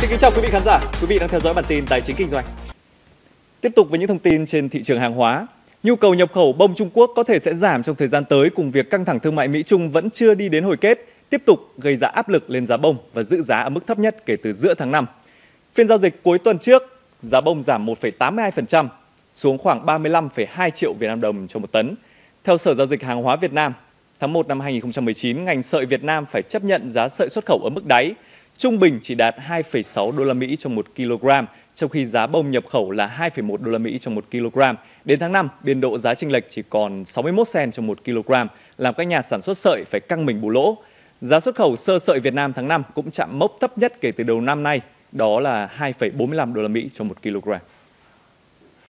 Xin kính chào quý vị khán giả, quý vị đang theo dõi bản tin Tài chính Kinh doanh. Tiếp tục với những thông tin trên thị trường hàng hóa. Nhu cầu nhập khẩu bông Trung Quốc có thể sẽ giảm trong thời gian tới cùng việc căng thẳng thương mại Mỹ-Trung vẫn chưa đi đến hồi kết, tiếp tục gây ra áp lực lên giá bông và giữ giá ở mức thấp nhất kể từ giữa tháng 5. Phiên giao dịch cuối tuần trước, giá bông giảm 1,82%, xuống khoảng 35,2 triệu Việt Nam đồng cho một tấn. Theo Sở Giao dịch Hàng hóa Việt Nam, tháng 1 năm 2019, ngành sợi Việt Nam phải chấp nhận giá sợi xuất khẩu ở mức đáy trung bình chỉ đạt 2,6 đô la Mỹ cho 1 kg, trong khi giá bông nhập khẩu là 2,1 đô la Mỹ cho 1 kg. Đến tháng 5, biên độ giá chênh lệch chỉ còn 61 sen cho 1 kg, làm các nhà sản xuất sợi phải căng mình bù lỗ. Giá xuất khẩu sơ sợi Việt Nam tháng 5 cũng chạm mốc thấp nhất kể từ đầu năm nay, đó là 2,45 đô la Mỹ cho 1 kg.